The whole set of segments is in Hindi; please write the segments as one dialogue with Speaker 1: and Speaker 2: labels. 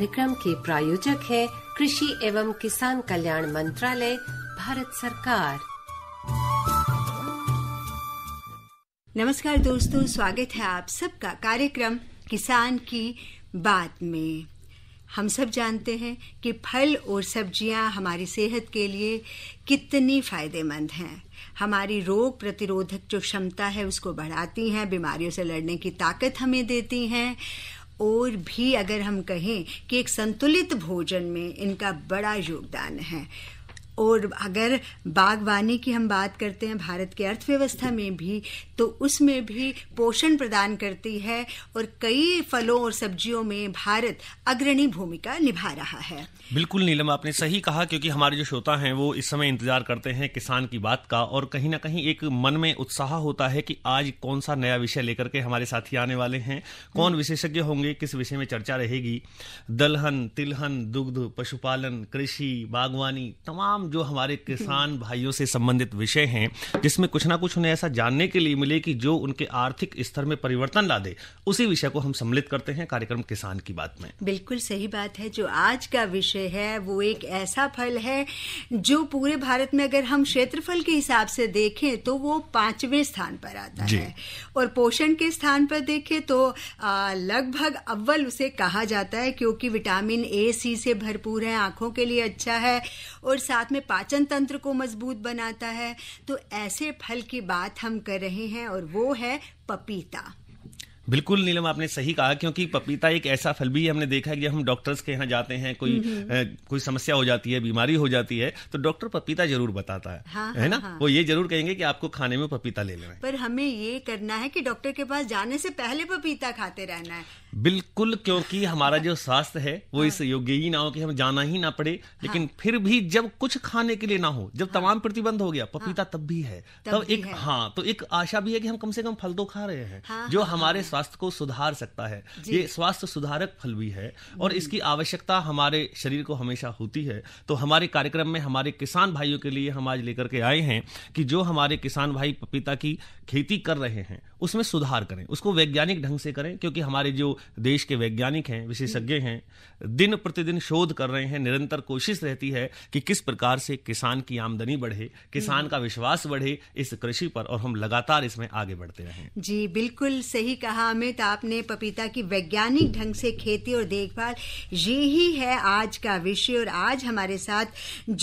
Speaker 1: कार्यक्रम के प्रायोजक है कृषि एवं किसान कल्याण मंत्रालय भारत सरकार नमस्कार दोस्तों स्वागत है आप सबका कार्यक्रम किसान की बात में हम सब जानते हैं कि फल और सब्जियां हमारी सेहत के लिए कितनी फ़ायदेमंद हैं हमारी रोग प्रतिरोधक जो क्षमता है उसको बढ़ाती हैं बीमारियों से लड़ने की ताकत हमें देती हैं और भी अगर हम कहें कि एक संतुलित भोजन में इनका बड़ा योगदान है और अगर बागवानी की हम बात करते हैं भारत की अर्थव्यवस्था में भी तो उसमें भी पोषण प्रदान करती है और कई फलों और सब्जियों में भारत अग्रणी भूमिका निभा रहा है
Speaker 2: बिल्कुल नीलम आपने सही कहा क्योंकि हमारे जो श्रोता हैं वो इस समय इंतजार करते हैं किसान की बात का और कहीं ना कहीं एक मन में उत्साह होता है कि आज कौन सा नया विषय लेकर के हमारे साथी आने वाले हैं कौन विशेषज्ञ होंगे किस विषय में चर्चा रहेगी दलहन तिलहन दुग्ध पशुपालन कृषि बागवानी तमाम जो हमारे किसान भाइयों से संबंधित विषय हैं जिसमें कुछ ना कुछ उन्हें ऐसा जानने के लिए मिले कि जो उनके आर्थिक स्तर में परिवर्तन ला दे उसी विषय को हम सम्मिलित करते हैं कार्यक्रम किसान की बात में
Speaker 1: बिल्कुल सही बात है जो आज का विषय है वो एक ऐसा फल है जो पूरे भारत में अगर हम क्षेत्रफल के हिसाब से देखें तो वो पांचवें स्थान पर आता है और पोषण के स्थान पर देखें तो लगभग अव्वल उसे कहा जाता है क्योंकि विटामिन ए सी से भरपूर है आंखों के लिए अच्छा है और साथ साथ में पाचन तंत्र को मजबूत बनाता है तो ऐसे फल की बात हम कर रहे हैं और वो है पपीता
Speaker 2: बिल्कुल नीलम आपने सही कहा क्योंकि पपीता एक ऐसा फल भी हमने देखा है कि जब हम डॉक्टर्स के यहाँ जाते हैं कोई हम्म, हम्म। कोई समस्या हो जाती है बीमारी हो जाती है तो डॉक्टर पपीता जरूर बताता है हाँ, है हाँ, ना हाँ, वो ये जरूर कहेंगे कि आपको खाने में पपीता ले लेना
Speaker 1: पर हमें ये करना है कि डॉक्टर के पास जाने से पहले पपीता खाते रहना है
Speaker 2: बिल्कुल क्योंकि हमारा जो स्वास्थ्य है वो इस हाँ। योग्य ही ना हो कि हम जाना ही ना पड़े हाँ। लेकिन हाँ। फिर भी जब कुछ खाने के लिए ना हो जब तमाम प्रतिबंध हो गया पपीता तब भी है तब, तब एक हाँ तो एक आशा भी है कि हम कम से कम फल तो खा रहे हैं जो हमारे स्वास्थ्य स्वास्थ्य को सुधार सकता है ये स्वास्थ्य सुधारक फल भी है और इसकी आवश्यकता हमारे शरीर को हमेशा होती है तो हमारे कार्यक्रम में हमारे किसान भाइयों के लिए हम आज लेकर के आए हैं कि जो हमारे किसान भाई पपीता की खेती कर रहे हैं उसमें सुधार करें उसको वैज्ञानिक ढंग से करें क्योंकि हमारे जो देश के वैज्ञानिक हैं विशेषज्ञ हैं दिन प्रतिदिन शोध कर रहे हैं निरंतर कोशिश रहती है कि किस प्रकार से किसान की आमदनी बढ़े किसान हम्म। का विश्वास बढ़े इस कृषि पर और हम लगातार इसमें आगे बढ़ते रहें
Speaker 1: जी बिल्कुल सही कहा अमित आपने पपीता की वैज्ञानिक ढंग से खेती और देखभाल ये ही है आज का विषय और आज हमारे साथ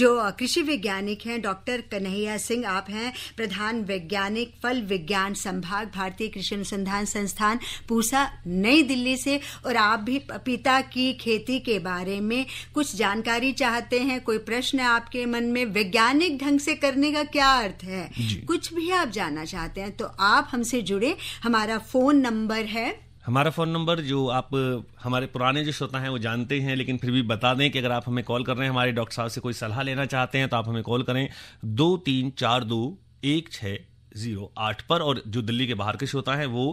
Speaker 1: जो कृषि वैज्ञानिक हैं डॉक्टर कन्हैया सिंह आप हैं प्रधान वैज्ञानिक फल विज्ञान संभाग भारतीय कृषि अनुसंधान संस्थान पूसा नई दिल्ली से और आप भी पपीता की खेती के बारे में कुछ जानकारी चाहते हैं कोई प्रश्न आपके मन में वैज्ञानिक ढंग से करने का क्या अर्थ है कुछ भी आप जानना चाहते हैं तो आप हमसे जुड़े हमारा फोन नंबर नंबर है
Speaker 2: हमारा फ़ोन नंबर जो आप हमारे पुराने जो श्रोता हैं वो जानते हैं लेकिन फिर भी बता दें कि अगर आप हमें कॉल कर रहे हैं हमारे डॉक्टर साहब से कोई सलाह लेना चाहते हैं तो आप हमें कॉल करें दो तीन चार दो एक छः जीरो आठ पर और जो दिल्ली के बाहर के श्रोता है वो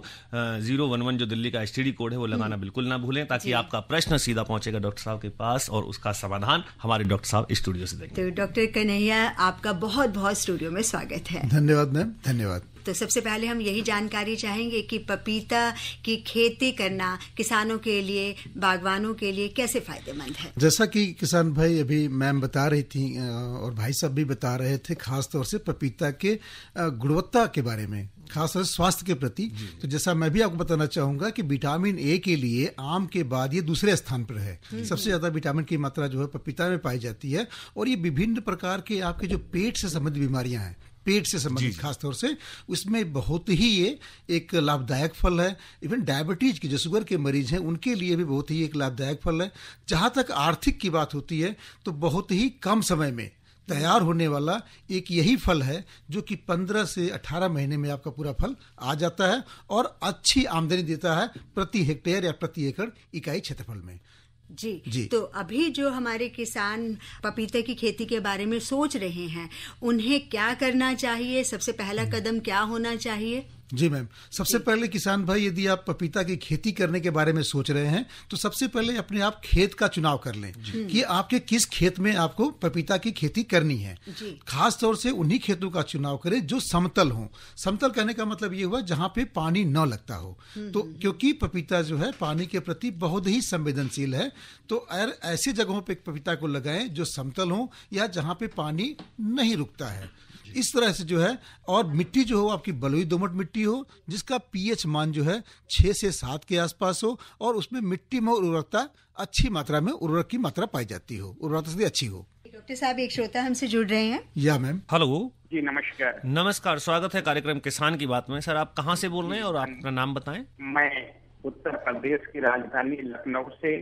Speaker 2: जीरो वन वन जो दिल्ली का एस कोड है वो लगाना हम्म। बिल्कुल ना भूलें ताकि आपका प्रश्न सीधा पहुंचेगा डॉक्टर साहब के पास और उसका समाधान हमारे डॉक्टर साहब स्टूडियो से
Speaker 1: देंगे तो डॉक्टर कन्हैया आपका बहुत बहुत स्टूडियो में स्वागत है
Speaker 3: धन्यवाद मैम धन्यवाद
Speaker 1: तो सबसे पहले हम यही जानकारी चाहेंगे कि पपीता की खेती करना किसानों के लिए बागवानों के लिए कैसे फायदेमंद है
Speaker 3: जैसा कि किसान भाई अभी मैम बता रही थी और भाई साहब भी बता रहे थे खासतौर से पपीता के गुणवत्ता के बारे में खासतौर स्वास्थ्य के प्रति तो जैसा मैं भी आपको बताना चाहूंगा कि विटामिन ए के लिए आम के बाद ये दूसरे स्थान पर है हम्म, हम्म। सबसे ज्यादा विटामिन की मात्रा जो है पपीता में पाई जाती है और ये विभिन्न प्रकार के आपके जो पेट से संबंधित बीमारियां हैं पेट से संबंधित खासतौर से उसमें बहुत ही ये एक लाभदायक फल है इवन डायबिटीज के जो शुगर के मरीज हैं उनके लिए भी बहुत ही एक लाभदायक फल है जहाँ तक आर्थिक की बात होती है तो बहुत ही कम समय में तैयार होने वाला एक यही फल है जो कि 15 से 18 महीने में आपका पूरा फल आ जाता है और अच्छी आमदनी देता है प्रति हेक्टेयर या प्रति एकड़ इकाई क्षेत्रफल में
Speaker 1: जी जी तो अभी जो हमारे किसान पपीते की खेती के बारे में सोच रहे हैं उन्हें क्या करना चाहिए सबसे पहला कदम क्या होना चाहिए
Speaker 3: जी मैम सबसे पहले किसान भाई यदि आप पपीता की खेती करने के बारे में सोच रहे हैं तो सबसे पहले अपने आप खेत का चुनाव कर लें कि आपके किस खेत में आपको पपीता की खेती करनी है खास तौर से उन्हीं खेतों का चुनाव करें जो समतल हो समतल कहने का मतलब ये हुआ जहाँ पे पानी न लगता हो हम्म, तो हम्म, हम्म। क्योंकि पपीता जो है पानी के प्रति बहुत ही संवेदनशील है तो ऐसे जगहों पर पपीता को लगाए जो समतल हो या जहाँ पे पानी नहीं रुकता है इस तरह से जो है और मिट्टी जो हो आपकी बलुई दोमट मिट्टी हो जिसका पीएच मान जो है छः से सात के आसपास हो और उसमें मिट्टी में उर्वरकता अच्छी मात्रा में उर्वरक की मात्रा पाई जाती हो उर्वरकता अच्छी हो
Speaker 1: डॉक्टर साहब एक श्रोता हमसे जुड़ रहे हैं
Speaker 3: या मैम
Speaker 2: हेलो जी नमस्कार नमस्कार स्वागत है कार्यक्रम किसान की बात में सर आप कहाँ से बोल रहे हैं और अपना नाम बताएं मैं उत्तर प्रदेश की राजधानी लखनऊ से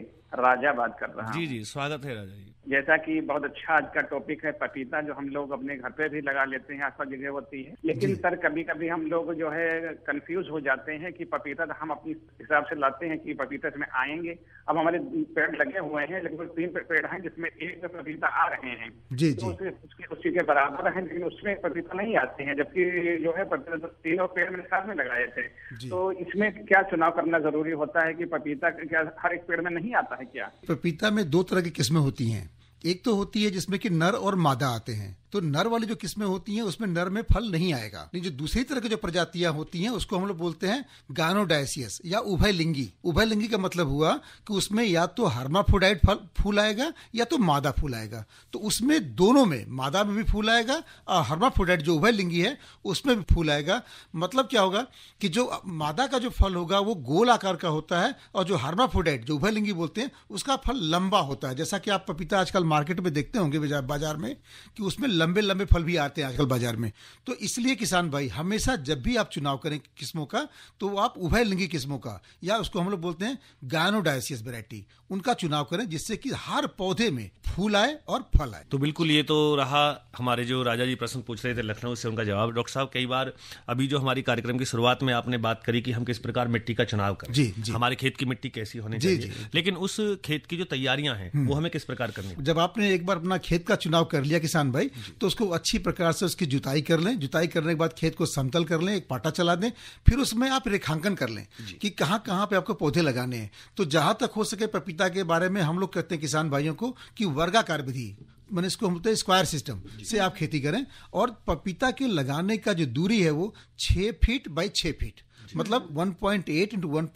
Speaker 2: राजा बात कर रहा हूँ जी जी स्वागत है राजा जी जैसा कि बहुत अच्छा आज का टॉपिक है पपीता जो हम लोग अपने घर पे भी लगा लेते हैं आसपास जगह होती है लेकिन सर कभी कभी हम लोग जो है कंफ्यूज हो जाते हैं कि पपीता तो हम अपने हिसाब से लाते हैं कि पपीता इसमें आएंगे अब हमारे पेड़ लगे हुए हैं लेकिन तीन पेड़ हैं जिसमें एक पपीता आ रहे हैं जी, तो उसके उसी के बराबर है लेकिन उसमें पपीता नहीं आते हैं जबकि जो है पपीता तो तीनों पेड़ मेरे साथ में लगाए थे तो इसमें क्या चुनाव करना जरूरी होता है की पपीता क्या हर एक पेड़ में नहीं आता है क्या
Speaker 3: पपीता में दो तरह की किस्में होती है एक तो होती है जिसमें कि नर और मादा आते हैं तो नर वाली जो किस्में होती हैं उसमें नर में फल नहीं आएगा नहीं जो दूसरी तरह की जो प्रजातियां होती हैं उसको हम लोग बोलते हैं गानोडायसियस या उभय लिंगी उभय लिंगी का मतलब हुआ कि उसमें या तो हार्माफोडाइट फल फूल आएगा या तो मादा फूल आएगा तो उसमें दोनों में मादा में भी फूल आएगा और हार्माफोडाइट जो उभय लिंगी है उसमें भी फूल आएगा मतलब क्या होगा कि जो मादा का जो फल होगा वो गोल आकार का होता है और जो हार्माफोडाइट जो उभयलिंगी बोलते हैं उसका फल लंबा होता है जैसा कि आप पपीता आजकल मार्केट में देखते होंगे बाजार में कि उसमें लंबे लंबे फल भी आते हैं आजकल बाजार में तो इसलिए किसान भाई हमेशा जब भी आप चुनाव करें किस्मों का तो आप लिंगी किस्मों का या उसको हम लोग बोलते हैं गायनोडायसियस वेराइटी उनका चुनाव करें जिससे कि हर पौधे में फूल आए और फल
Speaker 2: आए तो बिल्कुल ये तो रहा हमारे जो राजा जी प्रश्न पूछ रहे थे लखनऊ से उनका जवाब डॉक्टर साहब कई बार अभी जो हमारी कार्यक्रम की शुरुआत में आपने बात करी कि हम किस प्रकार मिट्टी का चुनाव करें जी, जी हमारे खेत की मिट्टी कैसी होनी जी, चाहिए जी, लेकिन उस खेत की जो तैयारियां हैं हम्म। वो हमें किस प्रकार करनी
Speaker 3: जब आपने एक बार अपना खेत का चुनाव कर लिया किसान भाई तो उसको अच्छी प्रकार से उसकी जुताई कर लें जुताई करने के बाद खेत को समतल कर लें एक पाटा चला दें फिर उसमें आप रेखांकन कर लें कि कहाँ कहाँ पे आपको पौधे लगाने हैं तो जहाँ तक हो सके पपीता के बारे में हम लोग कहते हैं किसान भाइयों को कि वर्गाकार विधि मैंने इसको हम बोलते हैं स्क्वायर सिस्टम से आप खेती करें और पपीता के लगाने का जो दूरी है वो छः फीट बाई छः फीट मतलब 1.8 पॉइंट इंटू वन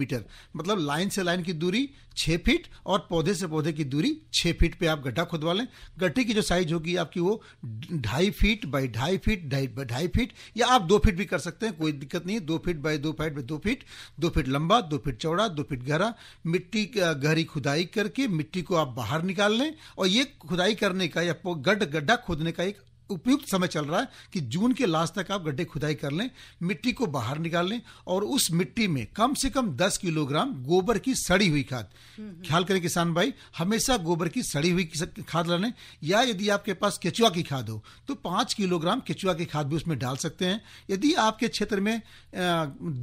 Speaker 3: मीटर मतलब लाइन से लाइन की दूरी 6 फीट और पौधे से पौधे की दूरी 6 फीट पे आप गड्ढा खुदवा लें गड्ढे की जो साइज होगी आपकी वो ढाई फीट बाई ढाई फीट ढाई बाई ढाई फीट या आप दो फीट भी कर सकते हैं कोई दिक्कत नहीं है दो फीट बाई दो फीट बाई दो फीट दो फीट लंबा दो फीट चौड़ा दो फीट गहरा मिट्टी गहरी खुदाई करके मिट्टी को आप बाहर निकाल लें और ये खुदाई करने का या गड्ढा खोदने का एक उपयुक्त समय चल रहा है कि जून के लास्ट तक आप गड्ढे खुदाई कर लें मिट्टी को बाहर निकाल लें और उस मिट्टी में कम से कम 10 किलोग्राम गोबर की सड़ी हुई खाद ख्याल करें किसान भाई हमेशा गोबर की सड़ी हुई खाद लाने या यदि आपके पास केचुआ की खाद हो तो पांच किलोग्राम केचुआ की खाद भी उसमें डाल सकते हैं यदि आपके क्षेत्र में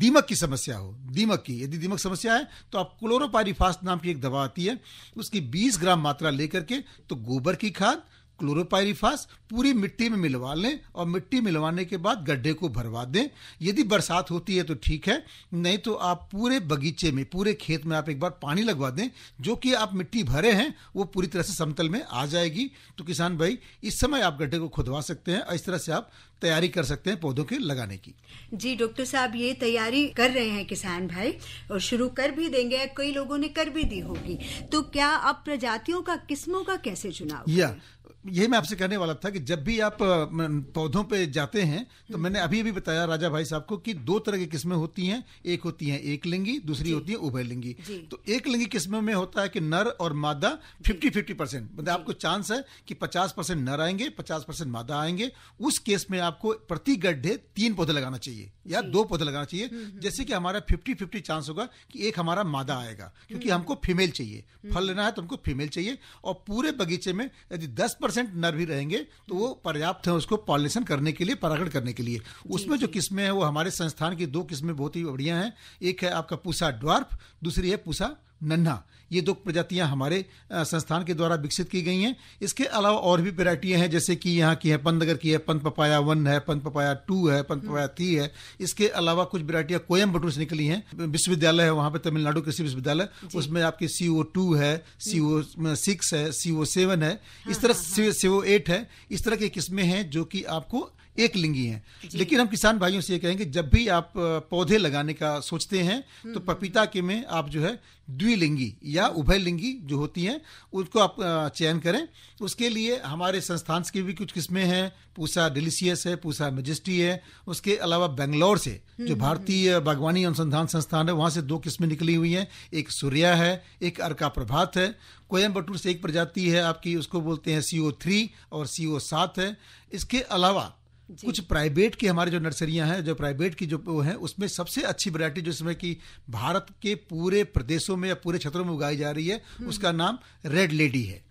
Speaker 3: दीमक की समस्या हो दीमक की यदि दीमक समस्या है तो आप क्लोरोपारीफास्ट नाम की एक दवा आती है उसकी बीस ग्राम मात्रा लेकर के तो गोबर की खाद क्लोरोपायरीफास पूरी मिट्टी में मिलवा लें और मिट्टी मिलवाने के बाद गड्ढे को भरवा दें यदि बरसात होती है तो ठीक है नहीं तो आप पूरे बगीचे में पूरे खेत में आप एक बार पानी लगवा दें जो कि आप मिट्टी भरे हैं वो पूरी तरह से समतल में आ जाएगी तो किसान भाई इस समय आप गड्ढे को खुदवा सकते हैं और इस तरह से आप तैयारी कर सकते हैं पौधों के लगाने की
Speaker 1: जी डॉक्टर साहब ये तैयारी कर रहे हैं किसान भाई और शुरू कर भी देंगे कई लोगों ने कर भी दी होगी तो क्या आप प्रजातियों का किस्मों का कैसे चुनाव
Speaker 3: या यही मैं आपसे कहने वाला था कि जब भी आप पौधों पे जाते हैं तो मैंने अभी अभी बताया राजा भाई साहब को कि दो तरह की किस्में होती हैं एक होती है एक लिंगी दूसरी होती है उभय लिंगी तो एक लिंगी किस्म में होता है कि नर और मादा फिफ्टी फिफ्टी परसेंट मतलब आपको चांस है कि पचास परसेंट नर आएंगे पचास परसेंट मादा आएंगे उस केस में आपको प्रति गड्ढे तीन पौधे लगाना चाहिए या दो पौधे लगाना चाहिए हम्म, हम्म। जैसे कि हमारा फिफ्टी फिफ्टी चांस होगा कि एक हमारा मादा आएगा क्योंकि हम्म। हमको फीमेल चाहिए फल लेना है तो हमको फीमेल चाहिए और पूरे बगीचे में यदि दस परसेंट नर भी रहेंगे तो वो पर्याप्त है उसको पॉलिनेशन करने के लिए परागण करने के लिए उसमें जो किस्में हैं वो हमारे संस्थान की दो किस्में बहुत ही बढ़िया हैं एक है आपका पूसा ड्वार्फ दूसरी है पूसा नन्हा ये दो प्रजातियां हमारे संस्थान के द्वारा विकसित की गई हैं इसके अलावा और भी वेराइटियाँ हैं जैसे कि यहाँ की है पंतनगर की है पंत पपाया वन है पंत पपाया टू है पंत पपाया थ्री हम्म। है इसके अलावा कुछ वेराइटियाँ कोयम्बटूर से निकली हैं विश्वविद्यालय है वहाँ पर तमिलनाडु कृषि विश्वविद्यालय उसमें आपकी सी ओ टू है सी ओ सिक्स है सी ओ सेवन है इस हाँ, तरह सी ओ एट है इस तरह की किस्में हैं जो कि आपको एक लिंगी है लेकिन हम किसान भाइयों से ये कहेंगे जब भी आप पौधे लगाने का सोचते हैं तो हम्म। पपीता के में आप जो है द्विलिंगी या उभय लिंगी जो होती हैं उनको आप चयन करें उसके लिए हमारे संस्थान की भी कुछ किस्में हैं पूसा डिलीशियस है पूसा मजिस्टी है उसके अलावा बेंगलोर से हम्म, जो हम्म, भारतीय बागवानी अनुसंधान संस्थान है वहाँ से दो किस्में निकली हुई हैं एक सूर्या है एक अर्का प्रभात है कोयम्बटूर से एक प्रजाति है आपकी उसको बोलते हैं सी थ्री और सी सात है इसके अलावा कुछ प्राइवेट की हमारे जो नर्सरियां हैं जो प्राइवेट की जो वो हैं उसमें सबसे अच्छी वरायटी जिसमें कि भारत के पूरे प्रदेशों में या पूरे क्षेत्रों में उगाई जा रही है हम्म। उसका नाम रेड लेडी है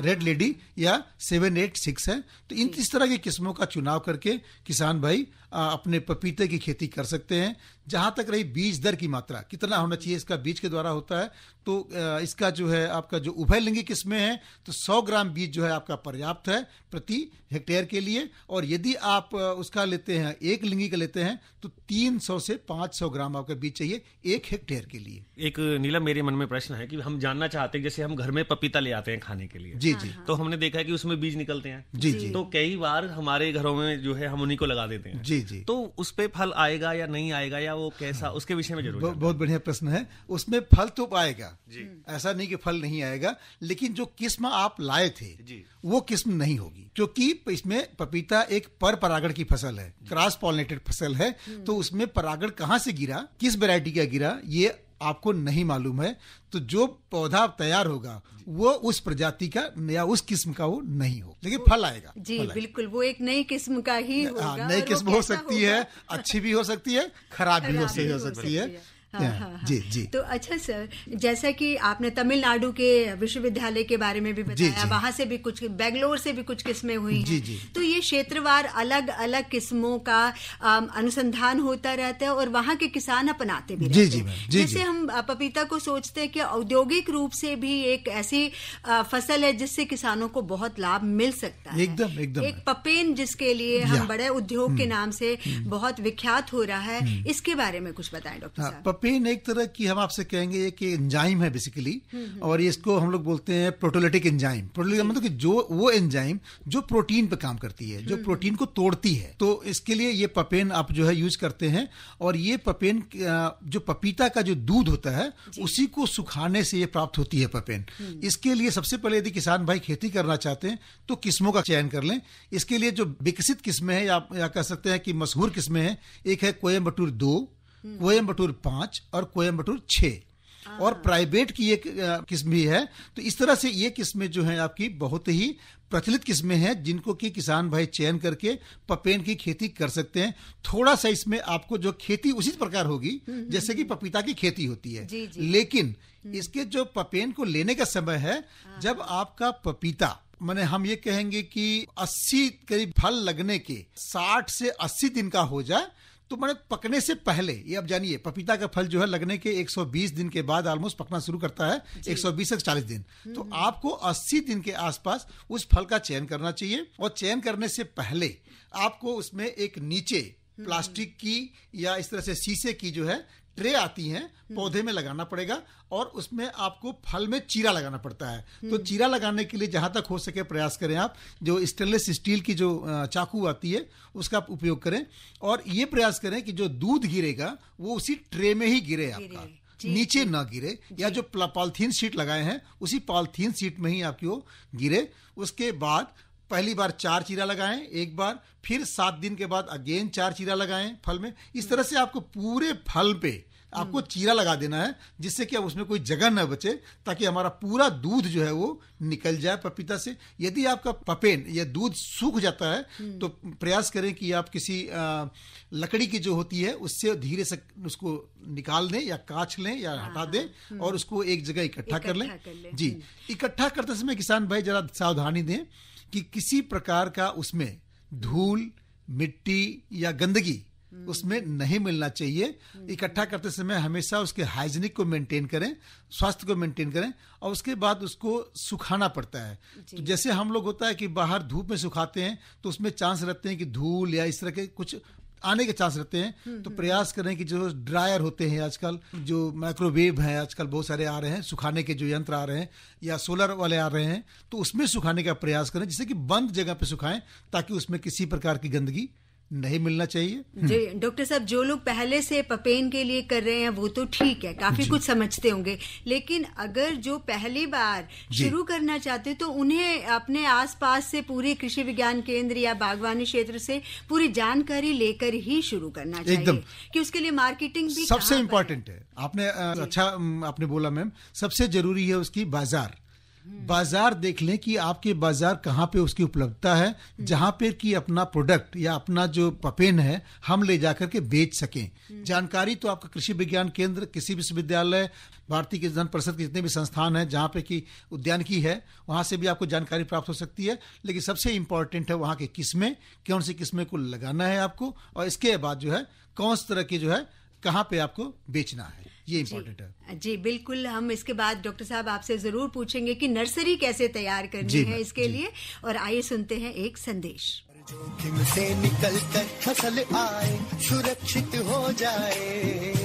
Speaker 3: रेड हाँ, लेडी हाँ, हाँ। या सेवन एट सिक्स है तो इन इस तरह की किस्मों का चुनाव करके किसान भाई अपने पपीते की खेती कर सकते हैं जहां तक रही बीज दर की मात्रा कितना होना चाहिए इसका बीज के द्वारा होता है तो इसका जो है आपका जो उभय लिंगी किस्में हैं तो 100 ग्राम बीज जो है आपका पर्याप्त है प्रति हेक्टेयर के लिए और यदि आप उसका लेते हैं एक लिंगी का लेते हैं तो 300 से 500 ग्राम आपका बीज चाहिए एक हेक्टेयर के लिए
Speaker 2: एक नीला मेरे मन में प्रश्न है कि हम जानना चाहते हैं जैसे हम घर में पपीता ले आते हैं खाने के लिए जी जी हाँ, हाँ। तो हमने देखा है कि उसमें बीज निकलते हैं जी जी तो कई बार हमारे घरों में जो है हम उन्हीं को लगा देते हैं जी जी तो उस पर फल आएगा या नहीं आएगा या या वो कैसा
Speaker 3: उसके विषय में जरूर बहुत बढ़िया प्रश्न है उसमें फल तो पाएगा जी हम्म। ऐसा नहीं कि फल नहीं आएगा लेकिन जो किस्म आप लाए थे जी वो किस्म नहीं होगी क्योंकि इसमें पपीता एक पर परागण की फसल है क्रॉस पॉलिनेटेड फसल है हम्म। तो उसमें परागण कहाँ से गिरा किस वेरायटी का गिरा ये आपको नहीं मालूम है तो जो पौधा तैयार होगा वो उस प्रजाति का नया उस किस्म का वो नहीं हो लेकिन फल आएगा जी फल आएगा।
Speaker 1: बिल्कुल वो एक नई किस्म का ही हाँ, नई किस्म हो सकती
Speaker 3: है अच्छी भी हो सकती है खराब भी हो सकती है हाँ, हाँ, हाँ, हाँ, जी जी तो
Speaker 1: अच्छा सर जैसा कि आपने तमिलनाडु के विश्वविद्यालय के बारे में भी बताया वहाँ से भी कुछ बेंगलोर से भी कुछ किस्में हुई जी, जी, तो ये क्षेत्रवार अलग अलग किस्मों का अनुसंधान होता रहता है और वहाँ के किसान अपनाते भी जी, रहते जी, हैं जैसे हम पपीता को सोचते हैं कि औद्योगिक रूप से भी एक ऐसी फसल है जिससे किसानों को बहुत लाभ मिल सकता है
Speaker 3: एकदम एकदम
Speaker 1: एक पपेन जिसके लिए हम बड़े उद्योग के हम्म। नाम से हम्म। बहुत विख्यात हो रहा है हम्म। इसके बारे में कुछ बताएं डॉक्टर साहब
Speaker 3: पेन एक तरह की हम आपसे कहेंगे कि एंजाइम है बेसिकली हम्म, हम्म। और इसको हम लोग बोलते हैं प्रोटोलिटिक एंजाइम प्रोटोलिटिक मतलब कि जो वो एंजाइम जो प्रोटीन पे काम करती है जो प्रोटीन हम्म। को तोड़ती है तो इसके लिए ये पपेन आप जो है यूज करते हैं और ये पपेन जो पपीता का जो दूध होता है उसी को सुखाने से ये प्राप्त होती है पपेन इसके लिए सबसे पहले यदि किसान भाई खेती करना चाहते हैं तो किस्मों का चयन कर लें इसके लिए जो विकसित किस्में हैं या, या कह सकते हैं कि मशहूर किस्में हैं एक है कोयम्बटूर दो हम्म। कोयम्बटूर पांच और कोयम्बटूर छः हाँ। और प्राइवेट की एक किस्म भी है तो इस तरह से ये किस्में जो हैं आपकी बहुत ही प्रचलित किस्में हैं जिनको कि किसान भाई चयन करके पपेन की खेती कर सकते हैं थोड़ा सा इसमें आपको जो खेती उसी प्रकार होगी हम्म, हम्म, जैसे कि पपीता की खेती होती है जी जी। लेकिन इसके जो पपेन को लेने का समय है हाँ। जब आपका पपीता मैंने हम ये कहेंगे कि 80 करीब फल लगने के 60 से 80 दिन का हो जाए तो मैंने पकने से पहले ये अब जानिए पपीता का फल जो है लगने के 120 दिन के बाद ऑलमोस्ट पकना शुरू करता है 120 से 40 दिन हम्म। तो आपको 80 दिन के आसपास उस फल का चयन करना चाहिए और चयन करने से पहले आपको उसमें एक नीचे हम्म। प्लास्टिक की या इस तरह से शीशे की जो है ट्रे आती हैं पौधे में लगाना पड़ेगा और उसमें आपको फल में चीरा लगाना पड़ता है तो हम्म। चीरा लगाने के लिए जहां तक हो सके प्रयास करें आप जो स्टेनलेस स्टील की जो चाकू आती है उसका आप उपयोग करें और ये प्रयास करें कि जो दूध गिरेगा वो उसी ट्रे में ही गिरे आपका नीचे ना गिरे या जो पॉलिथीन सीट लगाए हैं उसी पॉलिथीन सीट में ही आपकी वो गिरे उसके बाद पहली बार चार चीरा लगाएं एक बार फिर सात दिन के बाद अगेन चार चीरा लगाएं फल में इस तरह से आपको पूरे फल पे आपको हम्म। चीरा लगा देना है जिससे कि अब उसमें कोई जगह न बचे ताकि हमारा पूरा दूध जो है वो निकल जाए पपीता से यदि आपका पपेन या दूध सूख जाता है हम्म। तो प्रयास करें कि आप किसी आ, लकड़ी की जो होती है उससे धीरे से उसको निकाल दें या काच लें या हाँ, हटा हाँ, दें हम्म। और उसको एक जगह इकट्ठा कर लें जी इकट्ठा करते समय किसान भाई जरा सावधानी दें कि किसी प्रकार का उसमें धूल मिट्टी या गंदगी उसमें नहीं मिलना चाहिए इकट्ठा करते समय हमेशा उसके हाइजीनिक को मेंटेन करें स्वास्थ्य को मेंटेन करें और उसके बाद उसको सुखाना पड़ता है तो जैसे हम लोग होता है कि बाहर धूप में सुखाते हैं तो उसमें चांस रहते हैं कि धूल या इस तरह के कुछ आने के चांस रहते हैं हम्म, तो हम्म। प्रयास करें कि जो ड्रायर होते हैं आजकल जो माइक्रोवेव है आजकल बहुत सारे आ रहे हैं सुखाने के जो यंत्र आ रहे हैं या सोलर वाले आ रहे हैं तो उसमें सुखाने का प्रयास करें जिससे कि बंद जगह पे सुखाएं ताकि उसमें किसी प्रकार की गंदगी नहीं मिलना चाहिए जी
Speaker 1: डॉक्टर साहब जो लोग पहले से पपेन के लिए कर रहे हैं वो तो ठीक है काफी कुछ समझते होंगे लेकिन अगर जो पहली बार शुरू करना चाहते तो उन्हें अपने आसपास से पूरे कृषि विज्ञान केंद्र या बागवानी क्षेत्र से पूरी जानकारी लेकर ही शुरू करना चाहिए एकदम कि उसके लिए मार्केटिंग भी सबसे
Speaker 3: इम्पोर्टेंट है आपने अच्छा आपने बोला मैम सबसे जरूरी है उसकी बाजार हम्म। बाजार देख लें कि आपके बाजार कहाँ पे उसकी उपलब्धता है हम्म। जहाँ पे कि अपना प्रोडक्ट या अपना जो पपेन है हम ले जा करके बेच सकें हम्म। जानकारी तो आपका कृषि विज्ञान केंद्र किसी विश्वविद्यालय भारतीय किसान परिषद के जितने भी संस्थान हैं जहाँ पे कि की है वहाँ से भी आपको जानकारी प्राप्त हो सकती है लेकिन सबसे इम्पोर्टेंट है वहाँ की किस्में कौन सी किस्में को लगाना है आपको और इसके बाद जो है कौन से तरह की जो है कहाँ पे आपको बेचना है ये इम्पोर्टेंट
Speaker 1: है जी बिल्कुल हम इसके बाद डॉक्टर साहब आपसे जरूर पूछेंगे कि नर्सरी कैसे तैयार करनी है इसके लिए और आइए सुनते हैं एक संदेश
Speaker 3: जोखिम से निकल कर फसल आए सुरक्षित हो जाए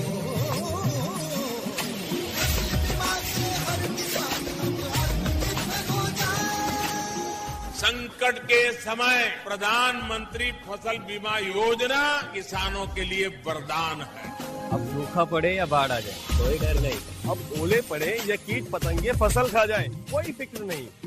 Speaker 2: संकट के समय प्रधानमंत्री फसल बीमा योजना किसानों के लिए वरदान है अब सूखा पड़े या बाढ़ आ जाए कोई डर नहीं अब ओले पड़े या कीट पतंगे फसल खा जाए कोई फिक्र नहीं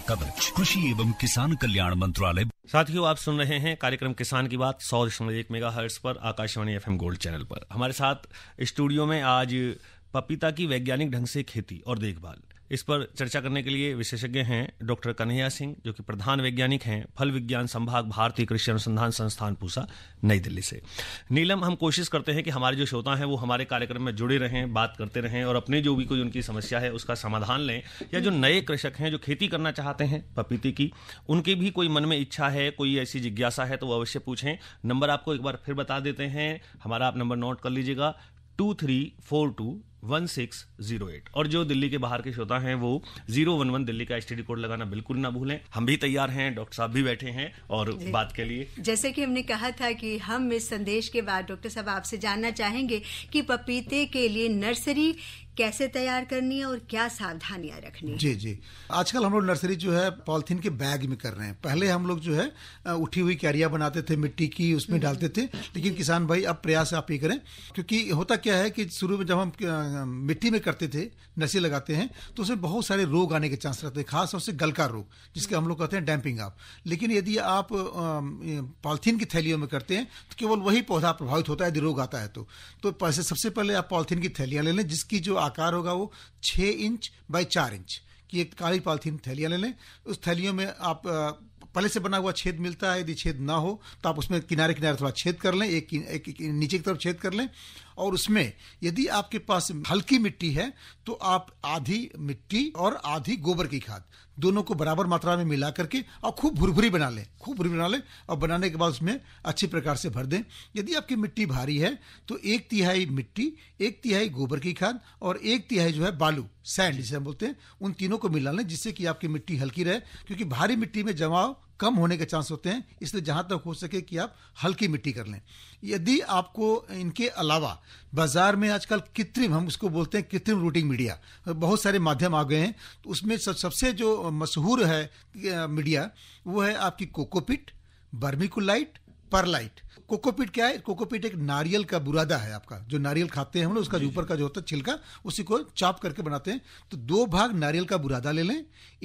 Speaker 2: कवच कृषि एवं किसान कल्याण मंत्रालय साथियों आप सुन रहे हैं कार्यक्रम किसान की बात सौ दशमलव एक मेगा हर्ट्स पर आकाशवाणी एफ गोल्ड चैनल पर हमारे साथ स्टूडियो में आज पपीता की वैज्ञानिक ढंग से खेती और देखभाल इस पर चर्चा करने के लिए विशेषज्ञ हैं डॉक्टर कन्हैया सिंह जो कि प्रधान वैज्ञानिक हैं फल विज्ञान संभाग भारतीय कृषि अनुसंधान संस्थान पूसा नई दिल्ली से नीलम हम कोशिश करते हैं कि हमारे जो श्रोता हैं वो हमारे कार्यक्रम में जुड़े रहें बात करते रहें और अपने जो भी कोई उनकी समस्या है उसका समाधान लें या जो नए कृषक हैं जो खेती करना चाहते हैं पपीते की उनकी भी कोई मन में इच्छा है कोई ऐसी जिज्ञासा है तो वो अवश्य पूछें नंबर आपको एक बार फिर बता देते हैं हमारा आप नंबर नोट कर लीजिएगा two three four two one six zero eight और जो दिल्ली के बाहर के श्रोता हैं वो जीरो वन वन दिल्ली का एसटीडी कोड लगाना बिल्कुल ना भूलें हम भी तैयार हैं डॉक्टर साहब भी बैठे हैं और बात के लिए
Speaker 1: जैसे कि हमने कहा था कि हम इस संदेश के बाद डॉक्टर साहब आपसे जानना चाहेंगे कि पपीते के लिए नर्सरी कैसे तैयार करनी है और क्या सावधानियां रखनी है जी
Speaker 3: जी आजकल हम लोग नर्सरी जो है पॉलिथीन के बैग में कर रहे हैं पहले हम लोग जो है उठी हुई क्यारिया बनाते थे मिट्टी की उसमें हम्म। डालते थे लेकिन किसान भाई अब प्रयास आप ही करें क्योंकि होता क्या है कि शुरू में जब हम मिट्टी में करते थे नशे लगाते हैं तो उसमें बहुत सारे रोग आने के चांस रहते हैं खासतौर से गलका रोग जिसके हम लोग कहते हैं डैम्पिंग आप लेकिन यदि आप पॉलिथीन की थैलियों में करते हैं तो केवल वही पौधा प्रभावित होता है यदि रोग आता है तो, तो सबसे पहले आप पॉलिथीन की थैलियां ले लें जिसकी जो आकार होगा वो छः इंच बाय चार इंच की एक काली पॉलिथीन थैलियाँ ले लें उस थैलियों में आप पहले से बना हुआ छेद मिलता है यदि छेद ना हो तो आप उसमें किनारे किनारे थोड़ा छेद कर लें एक, एक, एक नीचे की तरफ छेद कर लें और उसमें यदि आपके पास हल्की मिट्टी है तो आप आधी मिट्टी और आधी गोबर की खाद दोनों को बराबर मात्रा में मिला करके और खूब भुरभुरी बना लें खूब भुरभुरी बना लें और बनाने के बाद उसमें अच्छी प्रकार से भर दें यदि आपकी मिट्टी भारी है तो एक तिहाई मिट्टी एक तिहाई गोबर की खाद और एक तिहाई जो है बालू सैंड जिसे हम बोलते हैं उन तीनों को मिला लें जिससे कि आपकी मिट्टी हल्की रहे क्योंकि भारी मिट्टी में जमाव कम होने के चांस होते हैं इसलिए जहाँ तक हो सके कि आप हल्की मिट्टी कर लें यदि आपको इनके अलावा बाजार में आजकल कृत्रिम हम उसको बोलते हैं कृत्रिम रूटिंग मीडिया बहुत सारे माध्यम आ गए हैं तो उसमें सब, सबसे जो मशहूर है मीडिया वो है आपकी कोकोपिट बर्मिकुलाइट परलाइट कोकोपीट क्या है कोकोपीट एक नारियल का बुरादा है आपका जो नारियल खाते हैं हम लोग उसका जो ऊपर का जो होता है छिलका उसी को चाप करके बनाते हैं तो दो भाग नारियल का बुरादा ले लें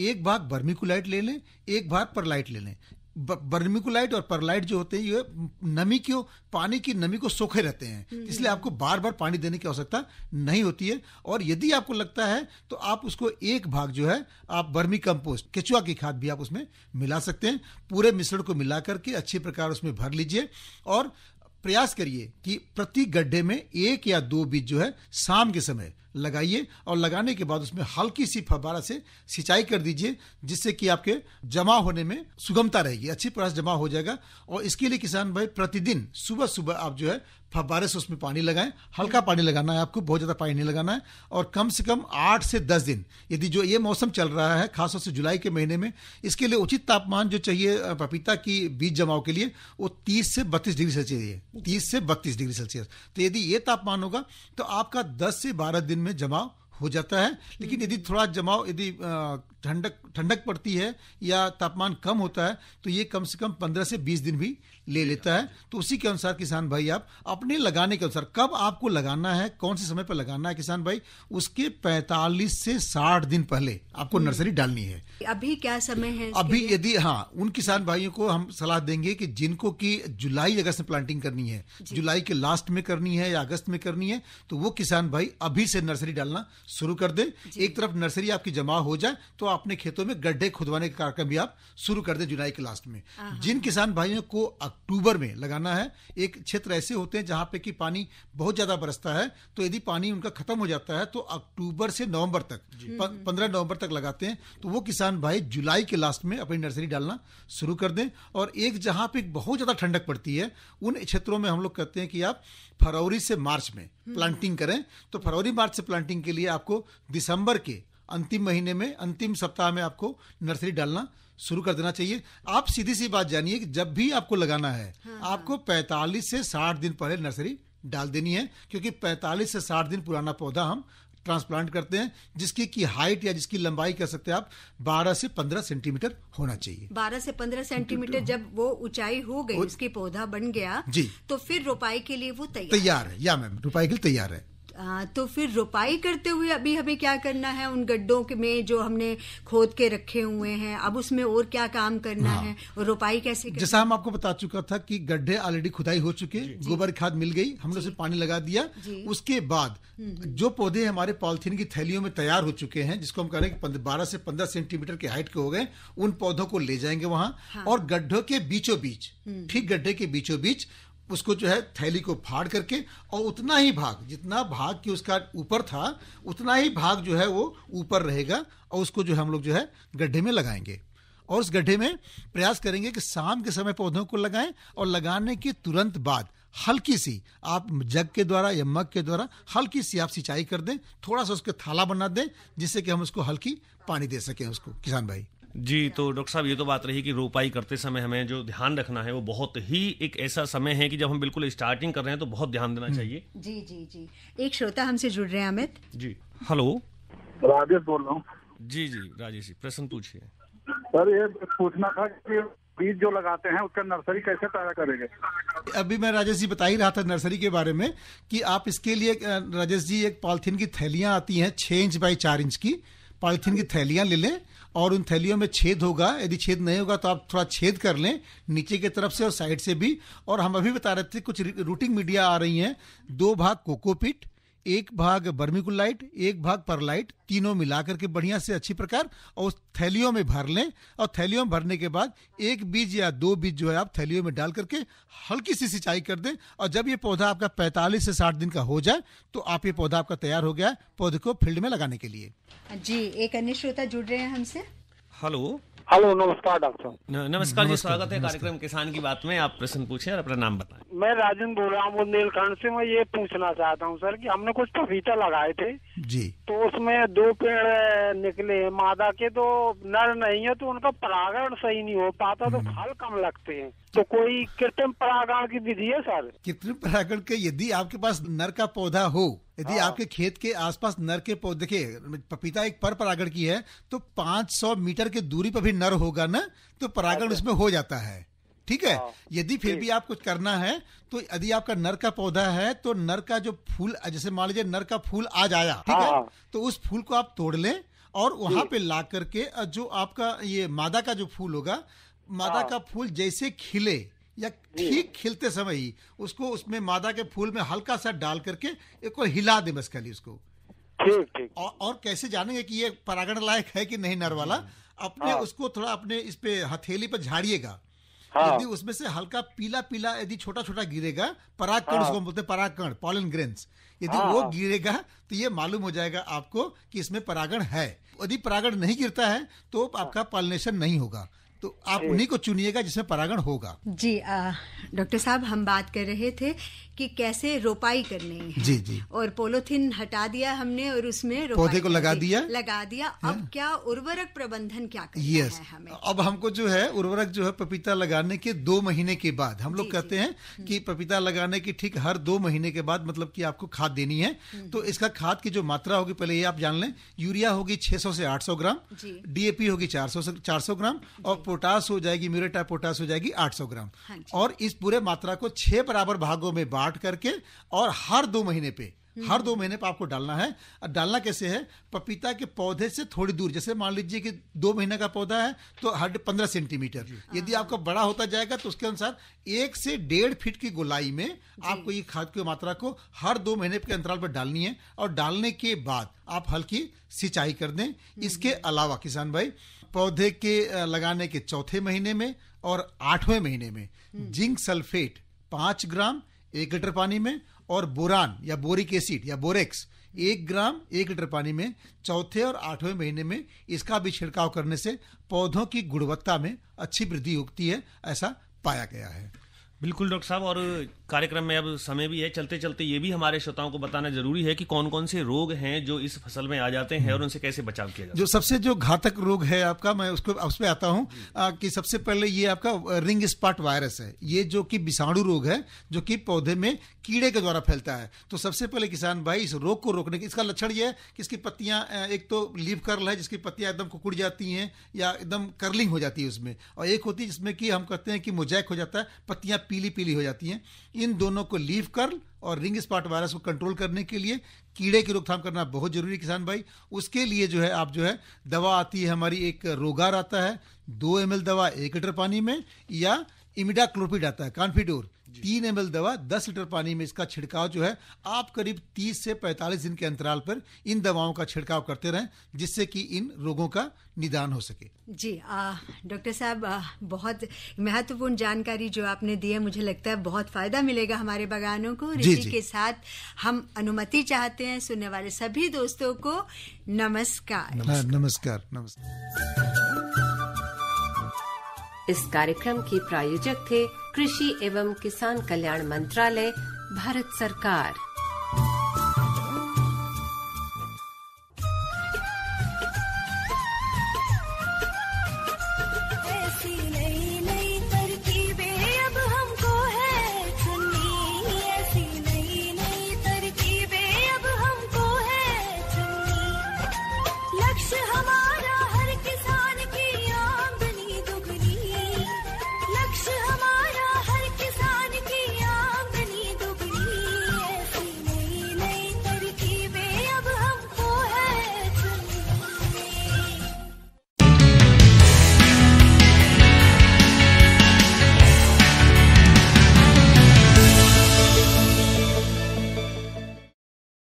Speaker 3: एक भाग बर्मिकुलाइट ले लें एक भाग परलाइट ले लें बर्मिकुलाइट और परलाइट जो होते हैं ये नमी को पानी की नमी को सोखे रहते हैं हम्म। इसलिए आपको बार बार पानी देने की आवश्यकता नहीं होती है और यदि आपको लगता है तो आप उसको एक भाग जो है आप बर्मी कंपोस्ट केचुआ की खाद भी आप उसमें मिला सकते हैं पूरे मिश्रण को मिला करके अच्छी प्रकार उसमें भर लीजिए और प्रयास करिए कि प्रति गड्ढे में एक या दो बीज जो है शाम के समय लगाइए और लगाने के बाद उसमें हल्की सी फवारा से सिंचाई कर दीजिए जिससे कि आपके जमा होने में सुगमता रहेगी अच्छी प्रकार जमा हो जाएगा और इसके लिए किसान भाई प्रतिदिन सुबह सुबह आप जो है फवारे से उसमें पानी लगाएं हल्का पानी लगाना है आपको बहुत ज़्यादा पानी नहीं लगाना है और कम से कम आठ से दस दिन यदि जो ये मौसम चल रहा है खासतौर से जुलाई के महीने में इसके लिए उचित तापमान जो चाहिए पपीता की बीज जमाव के लिए वो तीस से बत्तीस डिग्री सेल्सियस तीस से बत्तीस डिग्री सेल्सियस तो यदि ये तापमान होगा तो आपका दस से बारह दिन में जमा हो जाता है लेकिन यदि थोड़ा जमाव यदि ठंडक ठंडक पड़ती है या तापमान कम होता है तो ये कम से कम पंद्रह से बीस दिन भी ले लेता है तो उसी के अनुसार किसान भाई आप अपने लगाने के अनुसार कब आपको लगाना है कौन से समय पर लगाना है किसान भाई उसके 45 से 60 दिन पहले आपको हम्म। नर्सरी डालनी है
Speaker 1: अभी क्या समय है अभी यदि हाँ
Speaker 3: उन किसान भाइयों को हम सलाह देंगे कि जिनको की जुलाई अगस्त में प्लांटिंग करनी है जुलाई के लास्ट में करनी है या अगस्त में करनी है तो वो किसान भाई अभी से नर्सरी डालना शुरू कर दे एक तरफ नर्सरी आपकी जमा हो जाए तो अपने खेतों में गड्ढे खुदवाने का कार्यक्रम भी आप शुरू कर दे जुलाई के लास्ट में हाँ, हाँ। जिन किसान भाइयों को अक्टूबर में लगाना है एक क्षेत्र ऐसे होते हैं जहाँ पे कि पानी बहुत ज़्यादा बरसता है तो यदि पानी उनका खत्म हो जाता है तो अक्टूबर से नवंबर तक हम्म। पंद्रह नवंबर तक लगाते हैं तो वो किसान भाई जुलाई के लास्ट में अपनी नर्सरी डालना शुरू कर दें और एक जहाँ पे बहुत ज़्यादा ठंडक पड़ती है उन क्षेत्रों में हम लोग कहते हैं कि आप फरवरी से मार्च में हम्म। प्लांटिंग करें तो फरवरी मार्च से प्लांटिंग के लिए आपको दिसंबर के अंतिम महीने में अंतिम सप्ताह में आपको नर्सरी डालना शुरू कर देना चाहिए आप सीधी सी बात जानिए कि जब भी आपको लगाना है हाँ, हाँ। आपको 45 से 60 दिन पहले नर्सरी डाल देनी है क्योंकि 45 से 60 दिन पुराना पौधा हम ट्रांसप्लांट करते हैं जिसकी की हाइट या जिसकी लंबाई कह सकते हैं आप 12 से 15 सेंटीमीटर होना चाहिए
Speaker 1: 12 से 15 सेंटीमीटर जब वो ऊंचाई हो गई उसकी पौधा बन गया जी तो फिर रोपाई के लिए वो तैयार
Speaker 3: है या मैम रोपाई के लिए तैयार है
Speaker 1: तो फिर रोपाई करते हुए अभी हमें क्या करना है उन गड्ढों में जो हमने खोद के रखे हुए हैं अब उसमें और क्या काम करना हाँ। है और रोपाई कैसे करना? जैसा
Speaker 3: हम आपको बता चुका था कि गड्ढे ऑलरेडी खुदाई हो चुके गोबर खाद मिल गई हमने उसे पानी लगा दिया उसके बाद हम्म, हम्म। जो पौधे हमारे पॉलिथीन की थैलियों में तैयार हो चुके हैं जिसको हम कह रहे हैं बारह से पंद्रह सेंटीमीटर के हाइट के हो गए उन पौधों को ले जाएंगे वहां हाँ। और गड्ढों के बीचों बीच हम्म। ठीक गड्ढे के बीचों बीच उसको जो है थैली को फाड़ करके और उतना ही भाग जितना भाग की उसका ऊपर था उतना ही भाग जो है वो ऊपर रहेगा और उसको जो है हम लोग जो है गड्ढे में लगाएंगे और उस गड्ढे में प्रयास करेंगे कि शाम के समय पौधों को लगाएं और लगाने के तुरंत बाद हल्की सी आप जग के द्वारा या मग के द्वारा हल्की सी आप सिंचाई कर दें थोड़ा सा उसके थाला बना दें जिससे कि हम उसको हल्की पानी दे सकें उसको किसान भाई
Speaker 2: जी तो डॉक्टर साहब ये तो बात रही कि रोपाई करते समय हमें जो ध्यान रखना है वो बहुत ही एक ऐसा समय है कि जब हम बिल्कुल स्टार्टिंग कर रहे हैं तो बहुत ध्यान देना हम्म। चाहिए
Speaker 1: जी जी जी एक श्रोता हमसे जुड़ रहे हैं अमित
Speaker 2: जी हेलो राजेश बोल रहा हूँ जी जी राजेश जी प्रश्न पूछिए सर ये पूछना था कि बीज जो लगाते हैं उसका नर्सरी कैसे पैदा करेंगे
Speaker 3: अभी मैं राजेश जी बता ही रहा था नर्सरी के बारे में कि आप इसके लिए राजेश जी एक पॉलिथीन की थैलियां आती हैं छह इंच बाई चार इंच की पॉलिथीन की थैलियां ले लें और उन थैलियों में छेद होगा यदि छेद नहीं होगा तो आप थोड़ा छेद कर लें नीचे की तरफ से और साइड से भी और हम अभी बता रहे थे कुछ रूटिंग मीडिया आ रही हैं दो भाग कोकोपीट एक भाग बर्मिकुलाइट एक भाग परलाइट तीनों मिलाकर के बढ़िया से अच्छी प्रकार और उस थैलियों में भर लें और थैलियों में भरने के बाद एक बीज या दो बीज जो है आप थैलियों में डाल करके हल्की सी सिंचाई कर दें और जब ये पौधा आपका 45 से 60 दिन का हो जाए तो आप ये पौधा आपका तैयार हो गया पौधे को फील्ड में लगाने के लिए
Speaker 1: जी एक अन्य श्रोता जुड़ रहे हैं हमसे
Speaker 3: हेलो
Speaker 2: हेलो नमस्कार डॉक्टर साहब नमस्कार जी स्वागत है कार्यक्रम किसान की बात में आप प्रश्न पूछे और अपना नाम बताएं मैं राजन बोल रहा हूँ बुंदेलखंड से मैं ये पूछना चाहता हूँ सर कि हमने कुछ
Speaker 3: पपीता लगाए थे जी तो उसमें दो पेड़ निकले मादा के तो नर नहीं है तो उनका परागण सही नहीं हो पाता तो हम्म। फल कम लगते हैं तो कोई कृत्रिम परागण की विधि है सर कृत्रिम परागण के यदि आपके पास नर का पौधा हो यदि हाँ। आपके खेत के आसपास नर के पौधे देखिए पपीता एक पर परागण की है तो 500 मीटर के दूरी पर भी नर होगा ना तो परागण अच्छा। उसमें हो जाता है ठीक है हाँ। यदि फिर भी आप कुछ करना है तो यदि आपका नर का पौधा है तो नर का जो फूल जैसे मान लीजिए नर का फूल आज आया ठीक है हाँ। तो उस फूल को आप तोड़ लें और वहां पे ला करके जो आपका ये मादा का जो फूल होगा मादा हाँ। का फूल जैसे खिले या हम्म। ठीक खिलते समय ही उसको उसमें मादा के फूल में हल्का सा डाल करके एक हिला दे बस खाली उसको ठीक और कैसे जानेंगे कि ये परागण लायक है कि नहीं नर वाला हम्म। अपने हाँ। उसको थोड़ा अपने इस पे हथेली पर झाड़िएगा हाँ। यदि उसमें से हल्का पीला पीला यदि छोटा छोटा गिरेगा परागकण हाँ। उसको बोलते हैं पॉलन ग्रेन्स यदि हाँ। वो गिरेगा तो ये मालूम हो जाएगा आपको कि इसमें परागण है यदि परागण नहीं गिरता है तो हाँ। आपका पॉलिनेशन नहीं होगा तो आप उन्हीं को चुनिएगा जिसमें परागण होगा
Speaker 1: जी डॉक्टर साहब हम बात कर रहे थे कि कैसे रोपाई करनी है जी जी और पोलोथिन हटा दिया हमने और उसमें पौधे को लगा दिया लगा दिया है? अब हाँ। क्या उर्वरक प्रबंधन क्या करना
Speaker 3: yes. है हमें अब हमको जो है उर्वरक जो है पपीता लगाने के दो महीने के बाद हम लोग कहते हैं कि हम्म। पपीता लगाने की ठीक हर दो महीने के बाद मतलब की आपको खाद देनी है हम्म। तो इसका खाद की जो मात्रा होगी पहले ये आप जान लें यूरिया होगी 600 से आठ ग्राम डीएपी होगी चार सौ ग्राम और पोटास हो जाएगी म्यूरेट ऑफ पोटास हो जाएगी 800 ग्राम हाँ और इस पूरे मात्रा को छह बराबर भागों में बांट करके और हर दो महीने पे हम्म। हर दो महीने पे आपको डालना है और डालना कैसे है पपीता के पौधे से थोड़ी दूर जैसे मान लीजिए कि दो महीने का पौधा है तो हर पंद्रह सेंटीमीटर यदि हाँ। आपका बड़ा होता जाएगा तो उसके अनुसार एक से डेढ़ फीट की गोलाई में आपको ये खाद की मात्रा को हर दो महीने के अंतराल पर डालनी है और डालने के बाद आप हल्की सिंचाई कर दें हम्म। इसके अलावा किसान भाई पौधे के लगाने के चौथे महीने में और आठवें महीने में हम्म। जिंक सल्फेट पांच ग्राम एक लीटर पानी में और बोरान या बोरिक एसिड या बोरेक्स एक ग्राम एक लीटर पानी में चौथे और आठवें महीने में इसका भी छिड़काव करने से पौधों की गुणवत्ता में अच्छी वृद्धि होती है ऐसा पाया गया है
Speaker 2: बिल्कुल डॉक्टर साहब और कार्यक्रम में अब समय भी है चलते चलते ये भी हमारे श्रोताओं को बताना जरूरी है कि कौन कौन से रोग हैं जो इस फसल में आ जाते हैं और उनसे कैसे बचाव किया जाए जो
Speaker 3: सबसे जो घातक रोग है आपका मैं उसको उस पर आता हूँ कि सबसे पहले ये आपका रिंग स्पॉट वायरस है ये जो कि विषाणु रोग है जो कि पौधे में कीड़े के द्वारा फैलता है तो सबसे पहले किसान भाई इस रोग को रोकने की इसका लक्षण ये है कि इसकी पत्तियां एक तो लीव कर्ल है जिसकी पत्तियां एकदम कुकुड़ जाती हैं या एकदम कर्लिंग हो जाती है उसमें और एक होती है जिसमें कि हम कहते हैं कि मोजैक हो जाता है पत्तियां पीली पीली हो जाती हैं इन दोनों को लीव कर और रिंग स्पॉट वायरस को कंट्रोल करने के लिए कीड़े की रोकथाम करना बहुत जरूरी किसान भाई उसके लिए जो है आप जो है दवा आती है हमारी एक रोगार आता है दो एम दवा एक लीटर पानी में या इमिडा क्लोपिड आता है कॉन्फिडोर तीन एम दवा दस लीटर पानी में इसका छिड़काव जो है आप करीब तीस से पैंतालीस दिन के अंतराल पर इन दवाओं का छिड़काव करते रहें जिससे कि इन रोगों का निदान हो सके
Speaker 1: जी डॉक्टर साहब बहुत महत्वपूर्ण जानकारी जो आपने दी है मुझे लगता है बहुत फायदा मिलेगा हमारे बागानों को जी के साथ हम अनुमति चाहते हैं सुनने वाले सभी दोस्तों को नमस्कार
Speaker 3: हाँ, नमस्कार, नमस्कार।
Speaker 1: इस कार्यक्रम के प्रायोजक थे कृषि एवं किसान कल्याण मंत्रालय भारत सरकार